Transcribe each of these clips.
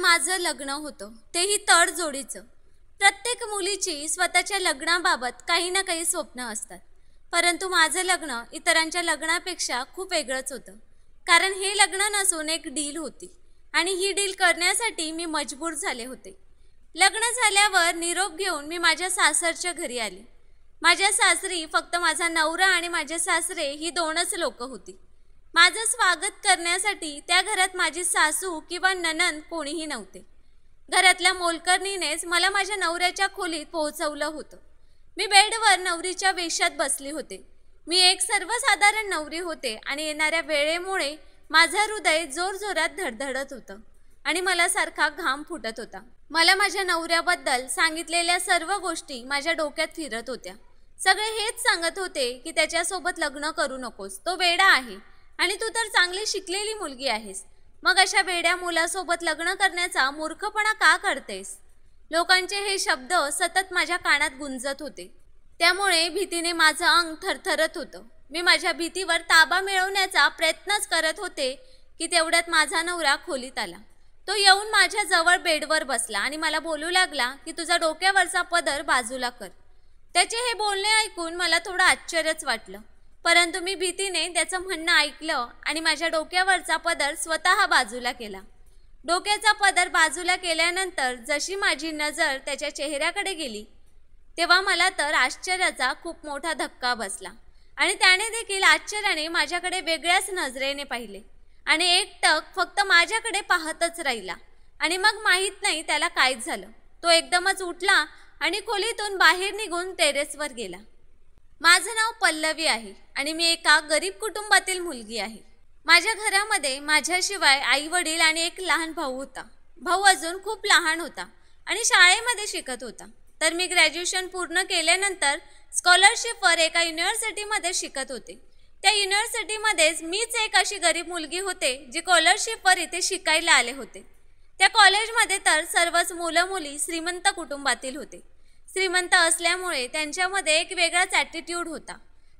माझं लग्न होतं तेही तडजोडीचं प्रत्येक मुलीची स्वतःच्या लग्नाबाबत काही ना काही स्वप्न असतात परंतु माझं लग्न इतरांच्या लग्नापेक्षा खूप वेगळंच होतं कारण हे लग्न नसून एक डील होती आणि ही डील करण्यासाठी मी मजबूर झाले होते लग्न झाल्यावर निरोप घेऊन मी माझ्या सासरच्या घरी आली माझ्या सासरी फक्त माझा नवरा आणि माझे सासरे ही दोनच लोकं होती माझं स्वागत करण्यासाठी त्या घरात माझी सासू किंवा ननंद कोणीही नव्हते घरातल्या मोलकर्णीनेच मला माझ्या नवऱ्याच्या खोलीत पोहोचवलं होतं मी बेडवर नवरीच्या वेशात बसली होते मी एक सर्वसाधारण नवरी होते आणि येणाऱ्या वेळेमुळे माझं हृदय जोरजोरात धडधडत होतं आणि मला सारखा घाम फुटत होता मला माझ्या नवऱ्याबद्दल सांगितलेल्या सर्व गोष्टी माझ्या डोक्यात फिरत होत्या सगळे हेच सांगत होते की त्याच्यासोबत लग्न करू नकोस तो वेडा आहे आणि तू तर चांगली शिकलेली मुलगी आहेस मग अशा वेड्या मुलासोबत लग्न करण्याचा मूर्खपणा का करतेस लोकांचे हे शब्द सतत माझ्या कानात गुंजत होते त्यामुळे भीतीने माझं अंग थरथरत होतं मी माझ्या भीतीवर ताबा मिळवण्याचा प्रयत्नच करत होते की तेवढ्यात माझा नवरा खोलीत आला तो येऊन माझ्या जवळ बेडवर बसला आणि मला बोलू लागला की तुझा डोक्यावरचा पदर बाजूला कर त्याचे हे बोलणे ऐकून मला थोडं आश्चर्यच वाटलं परंतु मी भीतीने त्याचं म्हणणं ऐकलं आणि माझ्या डोक्यावरचा पदर स्वतः बाजूला केला डोक्याचा पदर बाजूला केल्यानंतर जशी माझी नजर त्याच्या चेहऱ्याकडे गेली तेव्हा मला तर आश्चर्याचा खूप मोठा धक्का बसला आणि त्याने देखील आश्चर्याने माझ्याकडे वेगळ्याच नजरेने पाहिले आणि एक टक फक्त माझ्याकडे पाहतच राहिला आणि मग माहीत नाही त्याला काय झालं तो एकदमच उठला आणि खोलीतून बाहेर निघून टेरेसवर गेला माझं नाव पल्लवी आहे आणि मी एका गरीब कुटुंबातील मुलगी आहे माझ्या घरामध्ये माझ्याशिवाय आई वडील आणि एक लहान भाऊ होता भाऊ अजून खूप लहान होता आणि शाळेमध्ये शिकत होता तर मी ग्रॅज्युएशन पूर्ण केल्यानंतर स्कॉलरशिपवर एका युनिव्हर्सिटीमध्ये शिकत होते त्या युनिव्हर्सिटीमध्येच मीच एक अशी गरीब मुलगी होते जी कॉलरशिपवर इथे शिकायला आले होते त्या कॉलेजमध्ये तर सर्वच मुलं मुली श्रीमंत कुटुंबातील होते श्रीमंत असल्यामुळे त्यांच्यामध्ये एक वेगळाच ॲटिट्यूड होता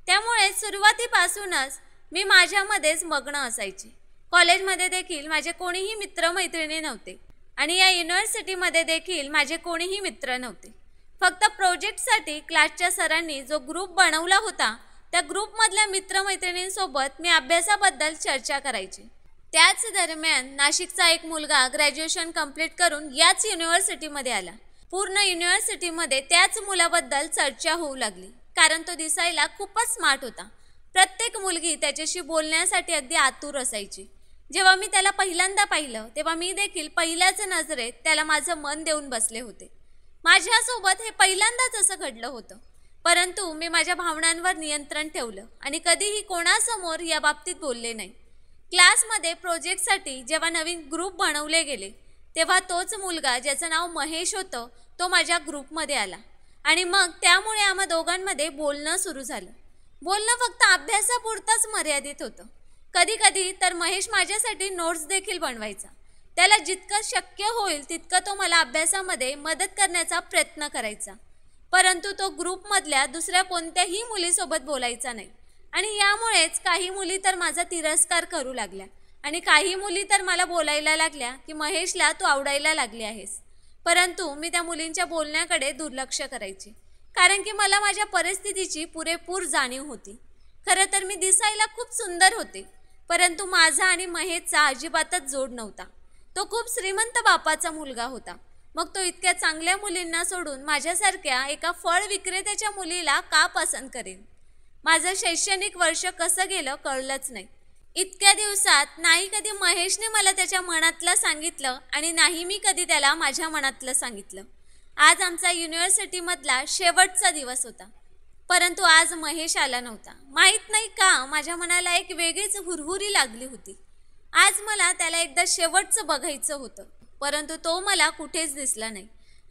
त्यामुळे सुरुवातीपासूनच मी माझ्यामध्येच मग्न असायचे कॉलेजमध्ये देखील माझे कोणीही मित्रमैत्रिणी नव्हते आणि या युनिव्हर्सिटीमध्ये देखील माझे कोणीही मित्र नव्हते फक्त प्रोजेक्टसाठी क्लासच्या सरांनी जो ग्रुप बनवला होता त्या ग्रुपमधल्या मित्रमैत्रिणींसोबत मी अभ्यासाबद्दल चर्चा करायची त्याच दरम्यान नाशिकचा एक मुलगा ग्रॅज्युएशन कंप्लीट करून याच युनिव्हर्सिटीमध्ये आला पूर्ण युनिव्हर्सिटीमध्ये त्याच मुलाबद्दल चर्चा होऊ लागली कारण तो दिसायला खूपच स्मार्ट होता प्रत्येक मुलगी त्याच्याशी बोलण्यासाठी अगदी आतुर असायची जेव्हा मी त्याला पहिल्यांदा पाहिलं तेव्हा मी देखील पहिल्याच नजरेत त्याला माझं मन देऊन बसले होते माझ्यासोबत हे पहिल्यांदाच असं घडलं होतं परंतु मी माझ्या भावनांवर नियंत्रण ठेवलं आणि कधीही कोणासमोर या बाबतीत बोलले नाही क्लासमध्ये प्रोजेक्टसाठी जेव्हा नवीन ग्रुप बनवले गेले तेव्हा तोच मुलगा ज्याचं नाव महेश होतं तो माझ्या ग्रुपमध्ये आला आणि मग त्यामुळे आम्हा दोघांमध्ये बोलणं सुरू झालं बोलणं फक्त अभ्यासापुरतंच मर्यादित होतं कधी कधी तर महेश माझ्यासाठी नोट्स देखील बनवायचा त्याला जितकं शक्य होईल तितकं तो मला अभ्यासामध्ये मदत करण्याचा प्रयत्न करायचा परंतु तो ग्रुपमधल्या दुसऱ्या कोणत्याही मुलीसोबत बोलायचा नाही आणि यामुळेच काही मुली तर माझा तिरस्कार करू लागल्या आणि काही मुली तर मला बोलायला लागल्या की महेशला तू आवडायला लागली आहेस परंतु मी त्या मुलींच्या बोलण्याकडे दुर्लक्ष करायची कारण की मला माझ्या परिस्थितीची पुरेपूर जाणीव होती खरं तर मी दिसायला खूप सुंदर होते परंतु माझा आणि महेशचा अजिबातच जोड नव्हता तो खूप श्रीमंत बापाचा मुलगा होता मग तो इतक्या चांगल्या मुलींना सोडून माझ्यासारख्या एका फळ विक्रेत्याच्या मुलीला का पसंत करेल माझं शैक्षणिक वर्ष कसं गेलं कळलंच नाही इतक्या दिवसात नाही कधी महेशने मला त्याच्या मनातलं सांगितलं आणि नाही मी कधी त्याला माझ्या मनातलं सांगितलं आज आमचा युनिव्हर्सिटीमधला शेवटचा दिवस होता परंतु आज महेश आला नव्हता माहीत नाही का माझ्या मनाला एक वेगळीच हुरहुरी लागली होती आज मला त्याला एकदा शेवटचं बघायचं होतं परंतु तो मला कुठेच दिसला नाही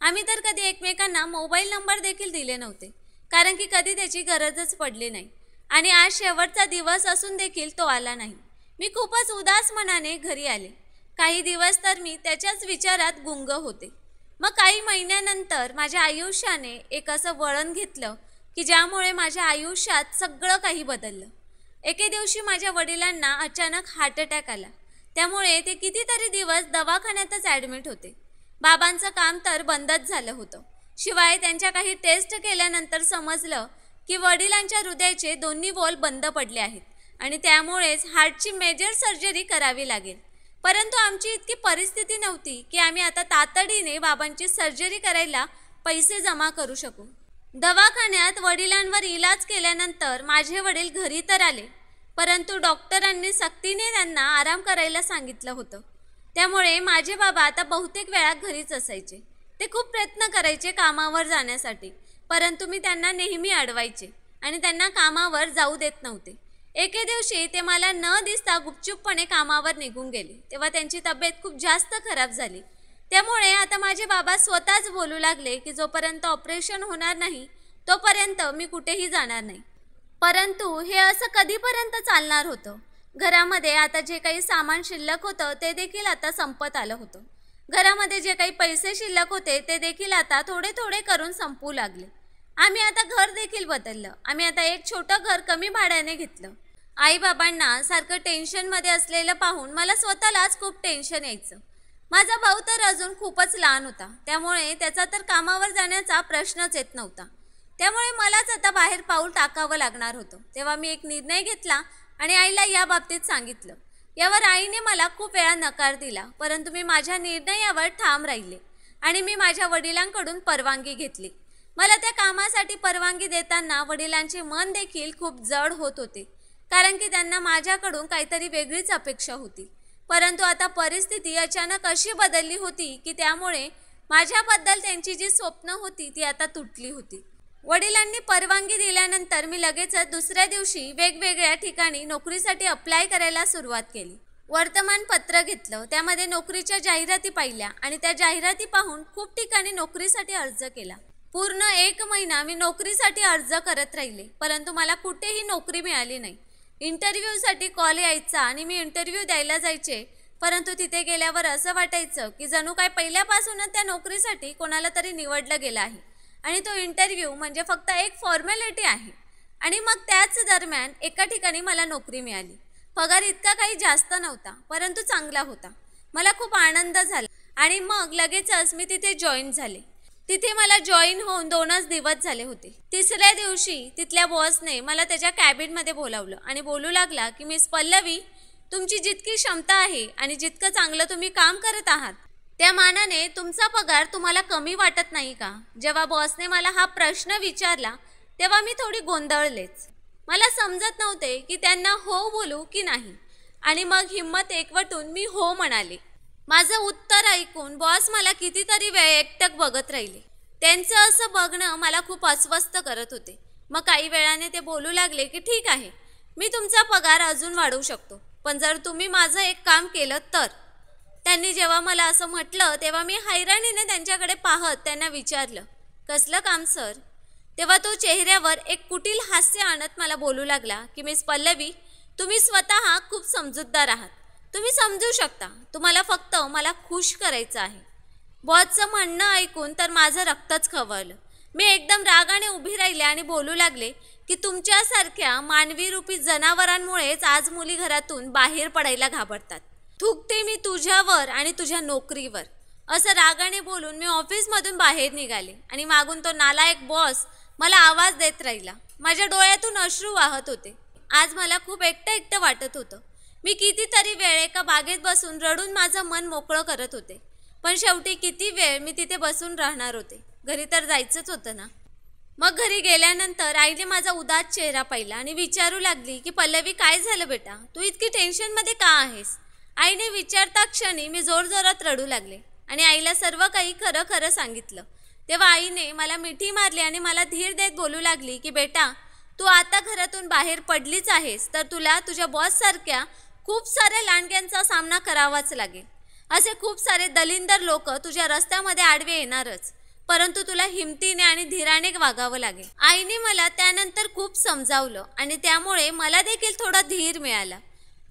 आम्ही तर कधी एकमेकांना मोबाईल नंबर देखील दिले नव्हते कारण की कधी त्याची गरजच पडली नाही आणि आज शेवटचा दिवस असून देखील तो आला नाही मी खूपच उदास मनाने घरी आले काही दिवस तर मी त्याच्याच विचारात गुंग होते मग काही महिन्यानंतर माझ्या आयुष्याने एक असं वळण घेतलं की ज्यामुळे माझ्या आयुष्यात सगळं काही बदललं एके दिवशी माझ्या वडिलांना अचानक हार्ट अटॅक आला त्यामुळे ते कितीतरी दिवस दवाखान्यातच ॲडमिट होते बाबांचं काम तर बंदच झालं होतं शिवाय त्यांच्या काही टेस्ट केल्यानंतर समजलं की वडिलांच्या हृदयाचे दोन्ही वॉल बंद पडले आहेत आणि त्यामुळेच हार्टची मेजर सर्जरी करावी लागेल परंतु आमची इतकी परिस्थिती नव्हती की आम्ही आता तातडीने बाबांची सर्जरी करायला पैसे जमा करू शकू दवाखान्यात वडिलांवर इलाज केल्यानंतर माझे वडील घरी तर आले परंतु डॉक्टरांनी सक्तीने त्यांना आराम करायला सांगितलं होतं त्यामुळे माझे बाबा आता बहुतेक वेळा घरीच असायचे ते खूप प्रयत्न करायचे कामावर जाण्यासाठी परंतु मी त्यांना नेहमी अडवायचे आणि त्यांना कामावर जाऊ देत नव्हते एके दिवशी ते मला न दिसता गुपचूपपणे कामावर निघून गेले तेव्हा त्यांची तब्येत खूप जास्त खराब झाली त्यामुळे आता माझे बाबा स्वतःच बोलू लागले की जोपर्यंत ऑपरेशन होणार नाही तोपर्यंत मी कुठेही जाणार नाही परंतु हे असं कधीपर्यंत चालणार होतं घरामध्ये आता जे काही सामान शिल्लक होतं ते देखील आता संपत आलं होतं घरामध्ये जे काही पैसे शिल्लक होते ते देखील आता थोडे थोडे करून संपू लागले आम्ही आता घर देखील बदललं आम्ही आता एक छोटं घर कमी भाड्याने घेतलं आईबाबांना सारखं टेन्शनमध्ये असलेलं पाहून मला स्वतःलाच खूप टेन्शन यायचं माझा भाऊ तर अजून खूपच लहान होता त्यामुळे त्याचा तर कामावर जाण्याचा प्रश्नच येत नव्हता त्यामुळे मलाच आता बाहेर पाऊल टाकावं लागणार होतं तेव्हा मी एक निर्णय घेतला आणि आईला याबाबतीत सांगितलं यावर आईने मला खूप वेळा नकार दिला परंतु मी माझ्या निर्णयावर ठाम राहिले आणि मी माझ्या वडिलांकडून परवानगी घेतली मला त्या कामासाठी परवानगी देताना वडिलांचे मन देखील खूप जड होत होते कारण की त्यांना माझ्याकडून काहीतरी वेगळीच अपेक्षा होती परंतु आता परिस्थिती अचानक अशी बदलली होती की त्यामुळे माझ्याबद्दल त्यांची जी स्वप्न होती ती आता तुटली होती वडिलांनी परवानगी दिल्यानंतर मी लगेचच दुसऱ्या दिवशी वेगवेगळ्या ठिकाणी नोकरीसाठी अप्लाय करायला सुरुवात केली वर्तमानपत्र घेतलं त्यामध्ये नोकरीच्या जाहिराती पाहिल्या आणि त्या जाहिराती पाहून खूप ठिकाणी नोकरीसाठी अर्ज केला पूर्ण एक महिना मी नोकरीसाठी अर्ज करत राहिले परंतु मला कुठेही नोकरी मिळाली नाही इंटरव्ह्यूसाठी कॉल यायचा आणि मी इंटरव्ह्यू द्यायला जायचे परंतु तिथे गेल्यावर असं वाटायचं की जणू काय पहिल्यापासूनच त्या नोकरीसाठी कोणाला तरी निवडलं गेलं आहे आणि तो इंटरव्ह्यू म्हणजे फक्त एक फॉर्मॅलिटी आहे आणि मग त्याच दरम्यान एका ठिकाणी मला नोकरी मिळाली पगार इतका काही जास्त नव्हता परंतु चांगला होता मला खूप आनंद झाला आणि मग लगेचच मी तिथे जॉईन झाले तिथे मला जॉईन होऊन दोनच दिवस झाले होते तिसऱ्या दिवशी तिथल्या बॉसने मला त्याच्या कॅबिनमध्ये बोलावलं आणि बोलू लागला की मिस पल्लवी तुमची जितकी क्षमता आहे आणि जितकं चांगलं तुम्ही काम करत आहात त्या मानाने तुमचा पगार तुम्हाला कमी वाटत नाही का जेव्हा बॉसने मला हा प्रश्न विचारला तेव्हा मी थोडी गोंधळलेच मला समजत नव्हते की त्यांना हो बोलू की नाही आणि मग हिंमत एकवटून मी हो म्हणाले माझं उत्तर ऐकून बॉस मला कितीतरी वेळ एकटक बघत राहिले त्यांचं असं बघणं मला खूप अस्वस्थ करत होते मग काही वेळाने ते बोलू लागले की ठीक आहे मी तुमचा पगार अजून वाढवू शकतो पण जर तुम्ही माझं एक काम केलं तर त्यांनी जेव्हा मला असं म्हटलं तेव्हा मी हैराणीने त्यांच्याकडे पाहत त्यांना विचारलं कसलं काम सर तेव्हा तो चेहऱ्यावर एक कुटील हास्य आणत मला बोलू लागला की मिस पल्लवी तुम्ही स्वतः खूप समजूतदार आहात तुम्ही समजू शकता तुम्हाला फक्त मला खुश करायचं आहे बॉसचं म्हणणं ऐकून तर माझं रक्तच खवळलं मी एकदम रागाने उभी राहिले आणि बोलू लागले की तुमच्यासारख्या मानवीरूपी जनावरांमुळेच आज मुली घरातून बाहेर पडायला घाबरतात थुकते मी तुझ्यावर आणि तुझ्या नोकरीवर असं रागाने बोलून मी ऑफिसमधून बाहेर निघाले आणि मागून तो नालायक बॉस मला आवाज देत राहिला माझ्या डोळ्यातून अश्रू वाहत होते आज मला खूप एकटं एकटं वाटत होतं मी कितीतरी वेळ एका बागेत बसून रडून माझं मन मोकळं करत होते पण शेवटी किती वेळ मी तिथे बसून राहणार होते घरी तर जायचंच होतं ना मग घरी गेल्यानंतर आईने माझा उदास चेहरा पाहिला आणि विचारू लागली की पल्लवी काय झालं बेटा तू इतकी टेन्शनमध्ये का आहेस आईने विचारता क्षणी मी जोरजोरात रडू लागले आणि आईला सर्व काही खरं खरं सांगितलं तेव्हा आईने मला मिठी मारली आणि मला धीर देत बोलू लागली की बेटा तू आता घरातून बाहेर पडलीच आहेस तर तुला तुझ्या बॉससारख्या खूप साऱ्या लांडग्यांचा सामना करावाच लागेल असे खूप सारे दलिंदर लोक तुझ्या रस्त्यामध्ये आडवे येणारच परंतु तुला हिमतीने आणि धीराने वागावं लागेल आईने मला त्यानंतर खूप समजावलं आणि त्यामुळे मला देखील थोडा धीर मिळाला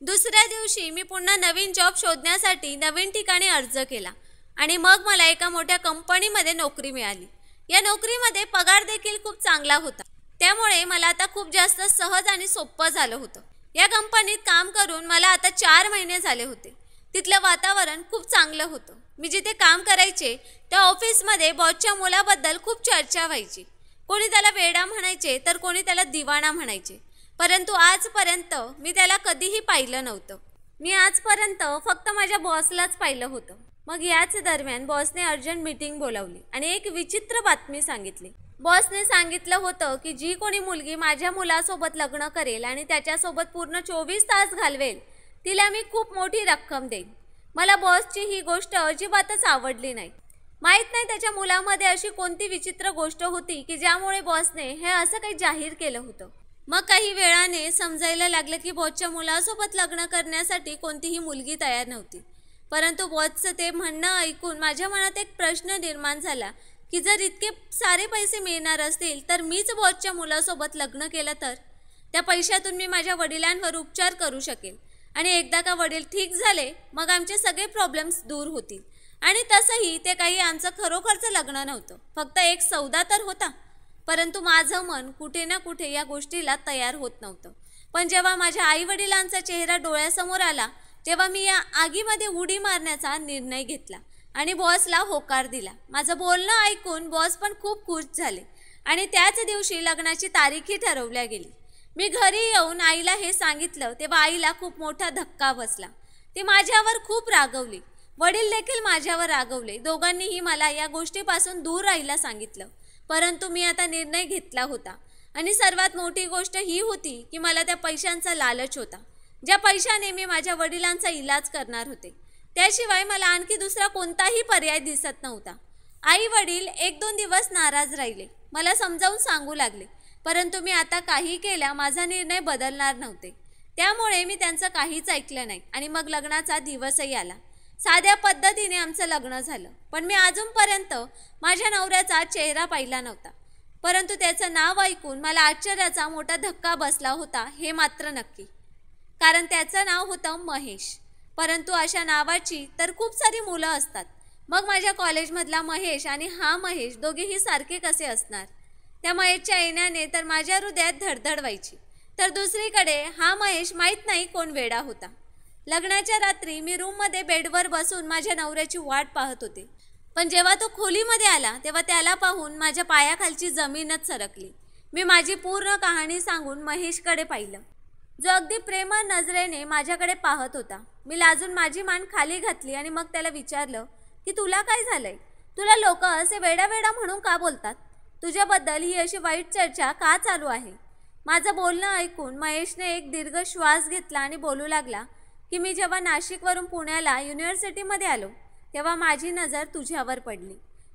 दुसऱ्या दिवशी मी पुन्हा नवीन जॉब शोधण्यासाठी नवीन ठिकाणी अर्ज केला आणि मग मला एका मोठ्या कंपनीमध्ये नोकरी मिळाली या नोकरीमध्ये पगार देखील खूप चांगला होता त्यामुळे मला आता खूप जास्त सहज आणि सोपं झालं होतं या कंपनीत काम करून मला आता चार महिने झाले होते तिथलं वातावरण खूप चांगलं होतं मी जिथे काम करायचे त्या ऑफिसमध्ये बॉसच्या मुलाबद्दल खूप चर्चा व्हायची कोणी त्याला वेडा म्हणायचे तर कोणी त्याला दिवाणा म्हणायचे परंतु आजपर्यंत मी त्याला कधीही पाहिलं नव्हतं मी आजपर्यंत फक्त माझ्या बॉसलाच पाहिलं होतं मग याच दरम्यान बॉसने अर्जंट मीटिंग बोलावली आणि एक विचित्र बातमी सांगितली बॉसने सांगितलं होतं की जी कोणी मुलगी माझ्या मुलासोबत लग्न करेल आणि त्याच्यासोबत पूर्ण चोवीस तास घालवेल तिला मी खूप मोठी रक्कम देईन मला बॉसची ही गोष्ट अजिबातच आवडली नाही माहीत नाही त्याच्या मुलामध्ये अशी कोणती विचित्र गोष्ट होती की ज्यामुळे बॉसने हे असं काही जाहीर केलं होतं मग काही वेळाने समजायला लागलं की बॉचच्या मुलासोबत लग्न करण्यासाठी कोणतीही मुलगी तयार नव्हती परंतु बॉचचं ते म्हणणं ऐकून माझ्या मनात एक प्रश्न निर्माण झाला की जर इतके सारे पैसे मिळणार असतील तर मीच बॉसच्या मुलासोबत लग्न केलं तर त्या पैशातून मी माझ्या वडिलांवर उपचार करू शकेल आणि एकदा का वडील ठीक झाले मग आमचे सगळे प्रॉब्लेम्स दूर होतील आणि तसंही ते काही आमचं खरोखरचं लग्न नव्हतं फक्त एक सौदा तर होता परंतु माझं मन कुठे ना कुठे या गोष्टीला तयार होत नव्हतं पण जेव्हा माझ्या आई वडिलांचा चेहरा डोळ्यासमोर आला तेव्हा मी या आगीमध्ये उडी मारण्याचा निर्णय घेतला आणि बॉसला होकार दिला माझं बोलणं ऐकून बॉस पण खूप खुश झाले आणि त्याच दिवशी लग्नाची तारीखही ठरवल्या गेली मी घरी येऊन आईला हे सांगितलं तेव्हा आईला खूप मोठा धक्का बसला ती माझ्यावर खूप रागवली वडील देखील माझ्यावर रागवले दोघांनीही मला या गोष्टीपासून दूर राहायला सांगितलं परंतु मी आता निर्णय घेतला होता आणि सर्वात मोठी गोष्ट ही होती की मला त्या पैशांचा लालच होता ज्या पैशाने मी माझ्या वडिलांचा इलाज करणार होते त्याशिवाय मला आणखी दुसरा कोणताही पर्याय दिसत नव्हता आई वडील एक दोन दिवस नाराज राहिले मला समजावून सांगू लागले परंतु मी आता काही केल्या माझा निर्णय बदलणार नव्हते त्यामुळे मी त्यांचं काहीच ऐकलं नाही आणि मग लग्नाचा दिवसही आला साध्या पद्धतीने आमचं लग्न झालं पण मी अजूनपर्यंत माझ्या नवऱ्याचा चेहरा पाहिला नव्हता परंतु त्याचं नाव ऐकून मला आश्चर्याचा मोठा धक्का बसला होता हे मात्र नक्की कारण त्याचं नाव होतं महेश परंतु अशा नावाची तर खूप सारी मुलं असतात मग माझ्या कॉलेजमधला महेश आणि हा महेश दोघेही सारखे कसे असणार त्या महेशच्या येण्याने तर माझ्या हृदयात धडधड व्हायची तर दुसरीकडे हा महेश माहीत नाही कोण वेडा होता लग्नाच्या रात्री मी रूममध्ये बेडवर बसून माझ्या नवऱ्याची वाट पाहत होते पण जेव्हा तो खोलीमध्ये आला तेव्हा त्याला पाहून माझ्या पायाखालची जमीनच सरकली मी माझी पूर्ण कहाणी सांगून महेशकडे पाहिलं जो अगदी प्रेम नजरेने माझ्याकडे पाहत होता मी लाजून माझी मान खाली घातली आणि मग त्याला विचारलं की तुला काय झालंय तुला लोक असे वेडावेडा म्हणून का बोलतात तुझ्याबद्दल ही अशी वाईट चर्चा का चालू आहे माझं बोलणं ऐकून महेशने एक दीर्घ श्वास घेतला आणि बोलू लागला की मी जेव्हा नाशिकवरून पुण्याला युनिव्हर्सिटीमध्ये आलो तेव्हा माझी नजर तुझ्यावर पडली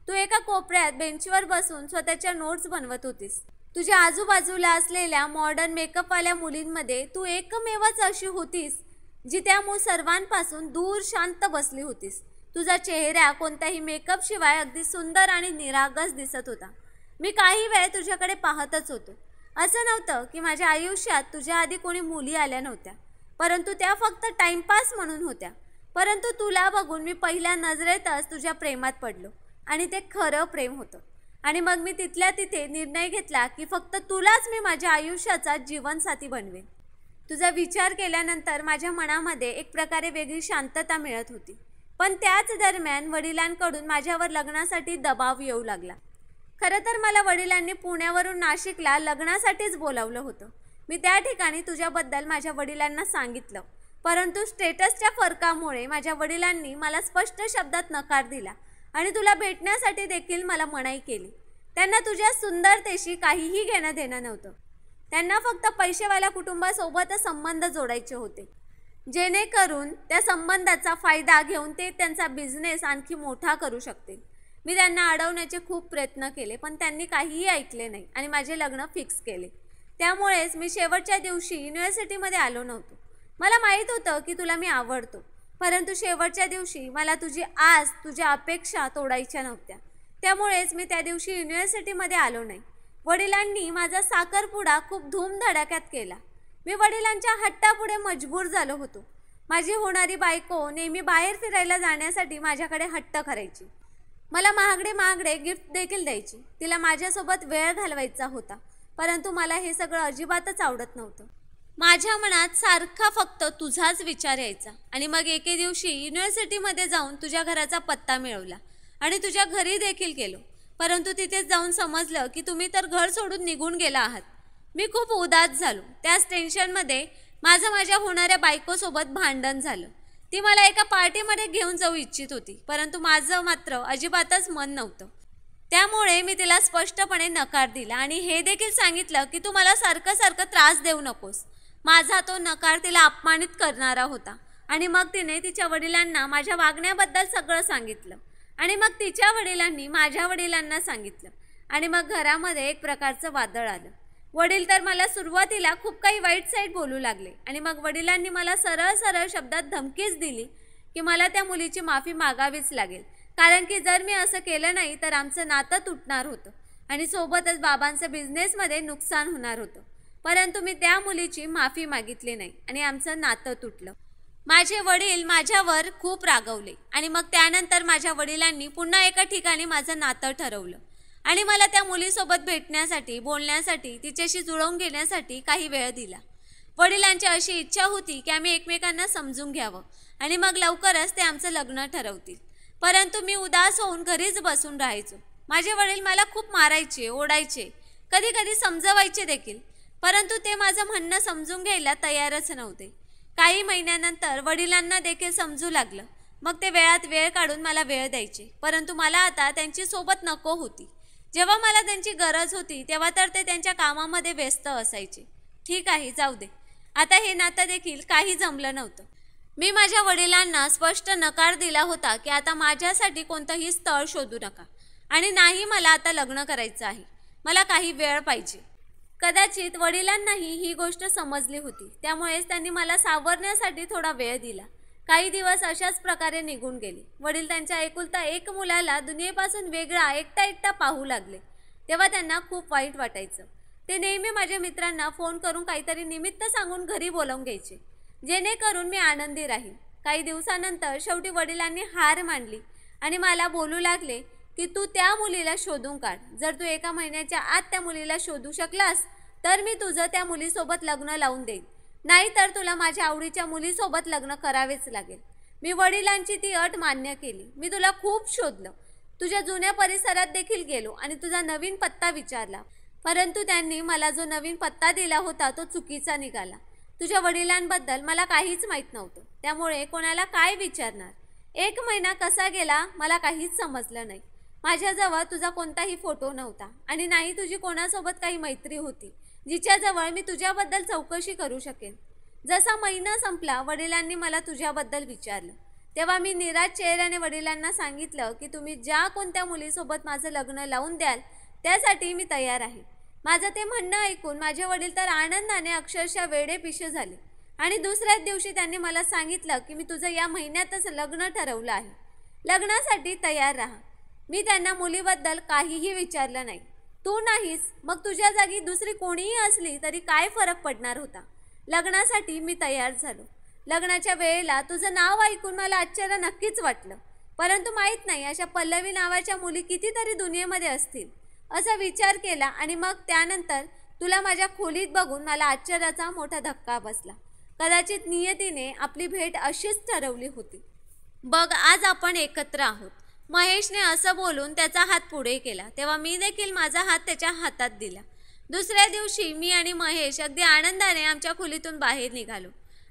तू एका कोपऱ्यात बेंचवर बसून स्वतःच्या नोट्स बनवत होतीस तुझ्या आजूबाजूला असलेल्या मॉडर्न मेकअपवाल्या मुलींमध्ये तू एकमेवच अशी होतीस जी त्या मूळ सर्वांपासून दूर शांत बसली होतीस तुझा चेहरा कोणत्याही मेकअपशिवाय अगदी सुंदर आणि निरागस दिसत होता मी काही वेळ तुझ्याकडे पाहतच होतो असं नव्हतं की माझ्या आयुष्यात तुझ्या आधी कोणी मुली आल्या नव्हत्या परंतु त्या फक्त टाइमपास म्हणून होत्या परंतु तुला बघून मी पहिल्या नजरेतच तुझ्या प्रेमात पडलो आणि ते खरं प्रेम होतं आणि मग मी तिथल्या तिथे निर्णय घेतला की फक्त तुलाच मी माझ्या आयुष्याचा जीवनसाथी बनवेन तुझा विचार केल्यानंतर माझ्या मनामध्ये एक प्रकारे वेगळी शांतता मिळत होती पण त्याच दरम्यान वडिलांकडून माझ्यावर लग्नासाठी दबाव येऊ लागला खरं तर मला वडिलांनी पुण्यावरून नाशिकला लग्नासाठीच बोलावलं होतं मी त्या ठिकाणी तुझ्याबद्दल माझ्या वडिलांना सांगितलं परंतु स्टेटसच्या फरकामुळे माझ्या वडिलांनी मला स्पष्ट शब्दात नकार दिला आणि तुला भेटण्यासाठी देखील मला मनाई केली त्यांना तुझ्या सुंदरतेशी काहीही घेणं देणं नव्हतं त्यांना फक्त पैसेवाल्या कुटुंबासोबतच संबंध जोडायचे होते जेणेकरून त्या संबंधाचा फायदा घेऊन ते त्यांचा बिझनेस आणखी मोठा करू शकतील मी त्यांना अडवण्याचे खूप प्रयत्न केले पण त्यांनी काहीही ऐकले नाही आणि माझे लग्न फिक्स केले त्यामुळेच मी शेवटच्या दिवशी युनिव्हर्सिटीमध्ये आलो नव्हतो मला माहीत होतं की तुला मी आवडतो परंतु शेवटच्या दिवशी मला तुझी आस तुझ्या अपेक्षा तोडायच्या नव्हत्या त्यामुळेच मी त्या दिवशी युनिव्हर्सिटीमध्ये आलो नाही वडिलांनी माझा साखरपुडा खूप धूमधडाक्यात केला मी वडिलांच्या हट्टापुढे मजबूर झालो होतो माझी होणारी बायको नेहमी बाहेर फिरायला जाण्यासाठी माझ्याकडे हट्ट करायची मला महागडे महागडे गिफ्ट देखील द्यायची तिला माझ्यासोबत वेळ घालवायचा होता परंतु मला हे सगळं अजिबातच आवडत नव्हतं माझ्या मनात सारखा फक्त तुझाच विचार यायचा आणि मग एके दिवशी युनिव्हर्सिटीमध्ये जाऊन तुझ्या घराचा पत्ता मिळवला आणि तुझ्या घरी देखील गेलो परंतु तिथेच जाऊन समजलं की तुम्ही तर घर सोडून निघून गेला आहात मी खूप उदास झालो त्याच टेन्शनमध्ये माझं माझ्या होणाऱ्या बायकोसोबत भांडण झालं ती मला एका पार्टीमध्ये घेऊन जाऊ इच्छित होती परंतु माझं मात्र अजिबातच मन नव्हतं त्यामुळे मी तिला स्पष्टपणे नकार दिला आणि हे देखील सांगितलं की तू मला सारखं सारखं त्रास देऊ नकोस माझा तो नकार तिला अपमानित करणारा होता आणि मग तिने तिच्या वडिलांना माझ्या वागण्याबद्दल सगळं सांगितलं आणि मग तिच्या वडिलांनी माझ्या वडिलांना सांगितलं आणि मग घरामध्ये एक प्रकारचं वादळ आलं वडील तर मला सुरुवातीला खूप काही वाईट साईड बोलू लागले आणि मग वडिलांनी मला सरळ सरळ शब्दात धमकीच दिली की मला त्या मुलीची माफी मागावीच लागेल कारण की जर मी असं केलं नाही तर आमचं नातं तुटणार होतं आणि सोबतच बाबांचं बिझनेसमध्ये नुकसान होणार होतं परंतु मी त्या मुलीची माफी मागितली नाही आणि आमचं नातं तुटलं माझे वडील माझ्यावर खूप रागवले आणि मग त्यानंतर माझ्या वडिलांनी पुन्हा एका ठिकाणी माझं नातं ठरवलं आणि मला त्या मुलीसोबत भेटण्यासाठी बोलण्यासाठी तिच्याशी जुळवून घेण्यासाठी काही वेळ दिला वडिलांची अशी इच्छा होती की आम्ही एकमेकांना समजून घ्यावं आणि मग लवकरच ते आमचं लग्न ठरवतील परंतु मी उदास होऊन घरीच बसून राहायचो माझे वडील मला खूप मारायचे ओढायचे कधी कधी समजवायचे देखील परंतु ते माझं म्हणणं समजून घ्यायला तयारच नव्हते काही महिन्यानंतर वडिलांना देखील समजू लागलं मग ते वेळात वेळ काढून मला वेळ द्यायचे परंतु मला आता त्यांची सोबत नको होती जेव्हा मला त्यांची गरज होती तेव्हा तर ते त्यांच्या कामामध्ये व्यस्त असायचे ठीक आहे जाऊ दे आता हे नातं देखील काही जमलं नव्हतं मी माझ्या वडिलांना स्पष्ट नकार दिला होता की आता माझ्यासाठी कोणतंही स्थळ शोधू नका आणि नाही मला आता लग्न करायचं आहे मला काही वेळ पाहिजे कदाचित वडिलांनाही ही गोष्ट समजली होती त्यामुळेच त्यांनी मला सावरण्यासाठी थोडा वेळ दिला काही दिवस अशाच प्रकारे निघून गेले वडील त्यांच्या एकुलता एक मुलाला दुनियेपासून वेगळा एकटा एकटा पाहू लागले तेव्हा त्यांना खूप वाईट वाटायचं ते नेहमी माझ्या मित्रांना फोन करून काहीतरी निमित्त सांगून घरी बोलावून घ्यायचे जेणेकरून मी आनंदी राहीन काही दिवसानंतर शेवटी वडिलांनी हार मांडली आणि मला बोलू लागले की तू त्या मुलीला शोधून काढ जर तू एका महिन्याच्या आत त्या मुलीला शोधू शकलास तर मी तुझं त्या मुलीसोबत लग्न लावून देईन नाहीतर तुला माझ्या आवडीच्या मुलीसोबत लग्न करावेच लागेल मी वडिलांची ती अट मान्य केली मी तुला खूप शोधलं तुझ्या जुन्या परिसरात देखील गेलो आणि तुझा नवीन पत्ता विचारला परंतु त्यांनी मला जो नवीन पत्ता दिला होता तो चुकीचा निघाला तुझ्या वडिलांबद्दल मला काहीच माहीत नव्हतं त्यामुळे कोणाला काय विचारणार एक महिना कसा गेला मला काहीच समजलं नाही माझ्याजवळ तुझा कोणताही फोटो नव्हता आणि नाही तुझी कोणासोबत काही मैत्री होती जिच्याजवळ मी तुझ्याबद्दल चौकशी करू शकेन जसा महिना संपला वडिलांनी मला तुझ्याबद्दल विचारलं तेव्हा मी निराज चेहऱ्याने वडिलांना सांगितलं की तुम्ही ज्या कोणत्या मुलीसोबत माझं लग्न लावून द्याल त्यासाठी मी तयार आहे माझं ते म्हणणं ऐकून माझे वडील तर आनंदाने अक्षरशः वेडेपिशे झाले आणि दुसऱ्याच दिवशी त्यांनी मला सांगितलं की मी तुझं या महिन्यातच लग्न ठरवलं आहे लग्नासाठी तयार राहा मी त्यांना मुलीबद्दल काहीही विचारलं नाही तू नाहीस मग तुझ्या जागी दुसरी कोणीही असली तरी काय फरक पडणार होता लग्नासाठी मी तयार झालो लग्नाच्या वेळेला तुझं नाव ऐकून मला आश्चर्य नक्कीच वाटलं परंतु माहीत नाही अशा पल्लवी नावाच्या मुली कितीतरी दुनियेमध्ये असतील असा विचार केला आणि मग त्यानंतर तुला माझ्या खोलीत बघून मला आश्चर्याचा मोठा धक्का बसला कदाचित नियतीने आपली भेट अशीच ठरवली होती बघ आज आपण एकत्र आहोत महेशने असं बोलून त्याचा हात पुढे केला तेव्हा मी देखील माझा हात त्याच्या हातात दिला दुसऱ्या दिवशी मी आणि महेश अगदी आनंदाने आमच्या खोलीतून बाहेर निघालो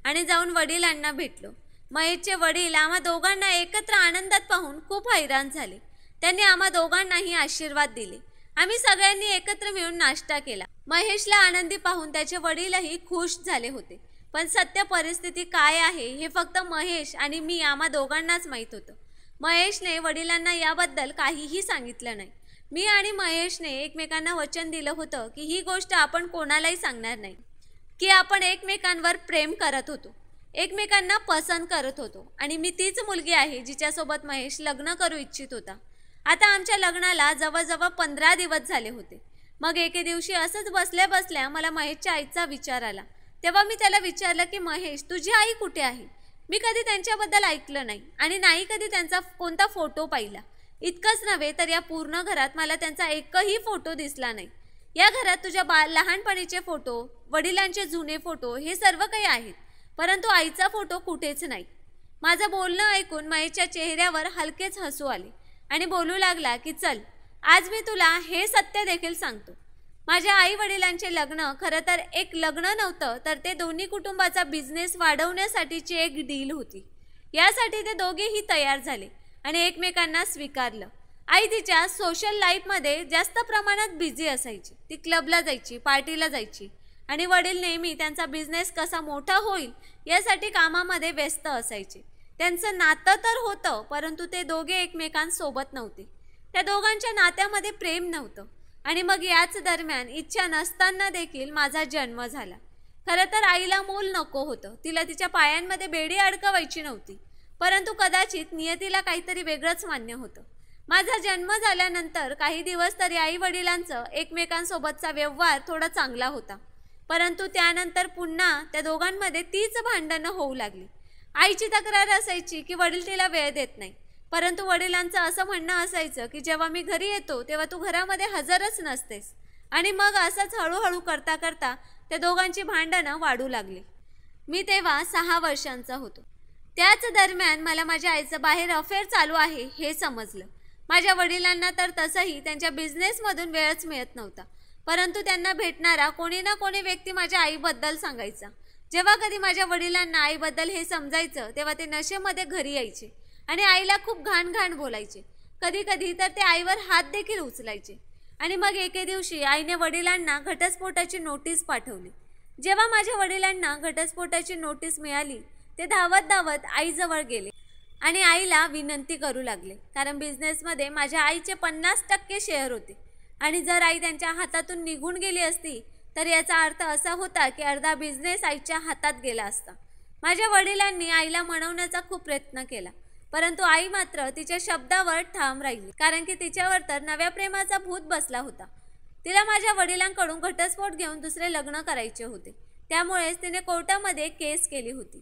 आणि जाऊन वडिलांना भेटलो महेशचे वडील आम्हा दोघांना एकत्र आनंदात पाहून खूप हैराण झाले त्यांनी आम्हा दोघांनाही आशीर्वाद दिले आम्ही सगळ्यांनी एकत्र मिळून नाश्ता केला महेशला आनंदी पाहून त्याचे वडीलही खुश झाले होते पण सत्य परिस्थिती काय आहे हे फक्त महेश आणि मी आम्हा दोघांनाच माहीत होतं महेशने वडिलांना याबद्दल काहीही सांगितलं नाही मी आणि महेशने एकमेकांना वचन दिलं होतं की ही गोष्ट आपण कोणालाही सांगणार नाही की आपण एकमेकांवर प्रेम करत होतो एकमेकांना पसंत करत होतो आणि मी तीच मुलगी आहे जिच्यासोबत महेश लग्न करू इच्छित होता आता आमच्या लग्नाला जवळजवळ पंधरा दिवस झाले होते मग एके दिवशी असंच बसल्या बसल्या मला महेशच्या आईचा विचार आला तेव्हा मी त्याला विचारलं की महेश तुझी आई कुठे आहे मी कधी त्यांच्याबद्दल ऐकलं नाही आणि नाही कधी त्यांचा कोणता फोटो पाहिला इतकंच नव्हे तर या पूर्ण घरात मला त्यांचा एकही फोटो दिसला नाही या घरात तुझ्या बा लहानपणीचे फोटो वडिलांचे जुने फोटो हे सर्व काही आहेत परंतु आईचा फोटो कुठेच नाही माझं बोलणं ऐकून महेशच्या चेहऱ्यावर हलकेच हसू आले आणि बोलू लागला की चल आज मी तुला हे सत्य देखील सांगतो माझ्या आई वडिलांचे लग्न खरं तर एक लग्न नव्हतं तर ते दोन्ही कुटुंबाचा बिझनेस वाढवण्यासाठीची एक डील होती यासाठी ते दोघेही तयार झाले आणि एकमेकांना स्वीकारलं आई तिच्या सोशल लाईफमध्ये जास्त प्रमाणात बिझी असायची ती क्लबला जायची पार्टीला जायची आणि वडील नेहमी त्यांचा बिझनेस कसा मोठा होईल यासाठी कामामध्ये व्यस्त असायचे त्यांचं नातं तर होतं परंतु ते दोघे एकमेकांसोबत नव्हते त्या दोघांच्या नात्यामध्ये प्रेम नव्हतं आणि मग याच दरम्यान इच्छा नसताना देखील माझा जन्म झाला खरं तर आईला मूल नको होतं तिला तिच्या पायांमध्ये बेडी अडकवायची नव्हती परंतु कदाचित नियतीला काहीतरी वेगळंच मान्य होतं माझा जन्म झाल्यानंतर काही दिवस तरी आई वडिलांचं एकमेकांसोबतचा व्यवहार थोडा चांगला होता परंतु त्यानंतर पुन्हा त्या दोघांमध्ये तीच भांडणं होऊ लागली आईची तक्रार असायची की वडील तिला वेळ देत नाही परंतु वडिलांचं असं म्हणणं असायचं की जेव्हा मी घरी येतो तेव्हा तू घरामध्ये हजरच नसतेस आणि मग असंच हळूहळू करता करता त्या दोघांची भांडणं वाढू लागली मी तेव्हा सहा वर्षांचा होतो त्याच दरम्यान मला माझ्या आईचं बाहेर अफेअर चालू आहे हे समजलं माझ्या वडिलांना तर तसंही त्यांच्या बिझनेसमधून वेळच मिळत नव्हता परंतु त्यांना भेटणारा कोणी ना कोणी व्यक्ती माझ्या आईबद्दल सांगायचा जेव्हा कधी माझ्या वडिलांना आईबद्दल हे समजायचं तेव्हा ते नशेमध्ये घरी यायचे आणि आईला खूप घाण घाण बोलायचे कधी कधी तर ते आईवर हात देखील उचलायचे आणि मग एके दिवशी आईने वडिलांना घटस्फोटाची नोटीस पाठवली जेव्हा माझ्या वडिलांना घटस्फोटाची नोटीस मिळाली ते धावत धावत आईजवळ गेले आणि आईला विनंती करू लागले कारण बिझनेसमध्ये माझ्या आईचे पन्नास टक्के शेअर होते आणि जर आई त्यांच्या हातातून निघून गेली असती तर याचा अर्थ असा होता की अर्धा बिझनेस आईच्या हातात गेला असता माझ्या वडिलांनी आईला म्हणवण्याचा खूप प्रयत्न केला परंतु आई मात्र तिच्या शब्दावर ठाम राहिली कारण की तिच्यावर तर नव्या प्रेमाचा भूत बसला होता तिला माझ्या वडिलांकडून घटस्फोट घेऊन दुसरे लग्न करायचे होते त्यामुळेच तिने कोर्टामध्ये केस केली होती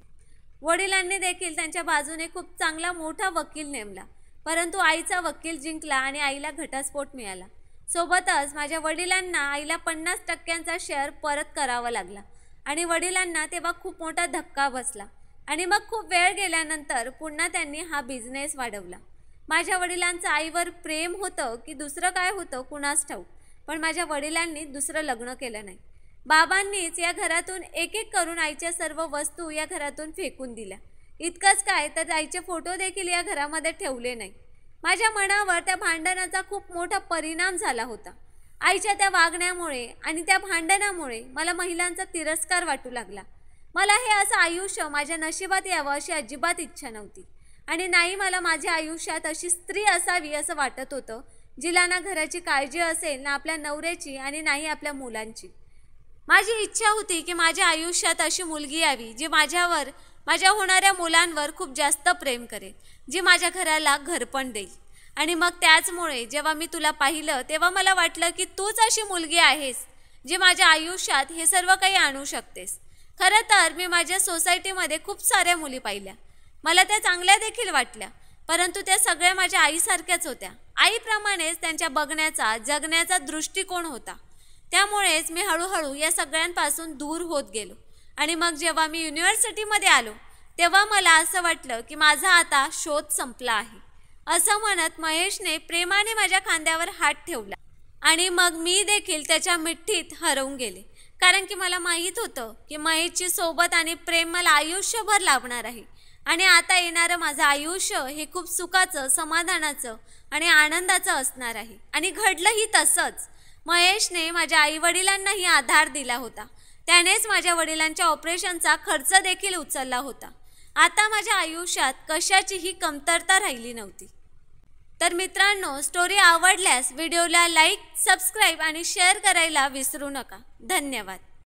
वडिलांनी देखील त्यांच्या बाजूने खूप चांगला मोठा वकील नेमला परंतु आईचा वकील जिंकला आणि आईला घटस्फोट मिळाला सोबतच माझ्या वडिलांना आईला पन्नास टक्क्यांचा शेअर परत करावा लागला आणि वडिलांना तेव्हा खूप मोठा धक्का बसला आणि मग खूप वेळ गेल्यानंतर पुन्हा त्यांनी हा बिझनेस वाढवला माझ्या वडिलांचं आईवर प्रेम होतं की दुसरं काय होतं कुणास ठाऊ पण माझ्या वडिलांनी दुसरं लग्न केलं नाही बाबांनीच या घरातून एक एक करून आईच्या सर्व वस्तू या घरातून फेकून दिल्या इतकंच काय तर आईचे फोटो देखील या घरामध्ये ठेवले नाही माझ्या मनावर त्या भांडणाचा खूप मोठा परिणाम झाला होता आईच्या त्या वागण्यामुळे आणि त्या भांडणामुळे मला महिलांचा तिरस्कार वाटू लागला मला हे असं आयुष्य माझ्या नशिबात यावं अशी अजिबात इच्छा नव्हती आणि नाही मला माझ्या आयुष्यात अशी स्त्री असावी असं वाटत होतं जिला ना घराची काळजी असेल ना आपल्या नवऱ्याची आणि नाही आपल्या मुलांची माझी इच्छा होती की माझ्या आयुष्यात अशी मुलगी यावी जी माझ्यावर माझ्या होणाऱ्या मुलांवर खूप जास्त प्रेम करेल जी माझ्या घराला घरपण देईल आणि मग त्याचमुळे जेव्हा मी तुला पाहिलं तेव्हा मला वाटलं की तूच अशी मुलगी आहेस जी माझ्या आयुष्यात हे सर्व काही आणू शकतेस खरं तर मी माझ्या सोसायटीमध्ये खूप साऱ्या मुली पाहिल्या मला त्या चांगल्या देखील वाटल्या परंतु त्या सगळ्या माझ्या आईसारख्याच होत्या आईप्रमाणेच त्यांच्या बघण्याचा जगण्याचा दृष्टिकोन होता त्यामुळेच मी हळूहळू या सगळ्यांपासून दूर होत गेलो आणि मग जेव्हा मी युनिव्हर्सिटीमध्ये आलो तेव्हा मला असं वाटलं की माझा आता शोध संपला आहे असं म्हणत महेशने प्रेमाने माझ्या खांद्यावर हात ठेवला आणि मग मी देखील त्याच्या मिठ्ठीत हरवून गेले कारण की मला माहीत होतं की महेशची सोबत आणि प्रेम मला आयुष्यभर लाभणार आहे आणि आता येणारं माझं आयुष्य हे खूप सुखाचं समाधानाचं आणि आनंदाचं असणार आहे आणि घडलंही तसंच महेशने माझ्या आई वडिलांनाही आधार दिला होता त्यानेच माझ्या वडिलांच्या ऑपरेशनचा खर्च देखील उचलला होता आता माझ्या आयुष्यात कशाचीही कमतरता राहिली नव्हती तर मित्रांनो स्टोरी आवडल्यास व्हिडिओला लाईक सबस्क्राईब आणि शेअर करायला विसरू नका धन्यवाद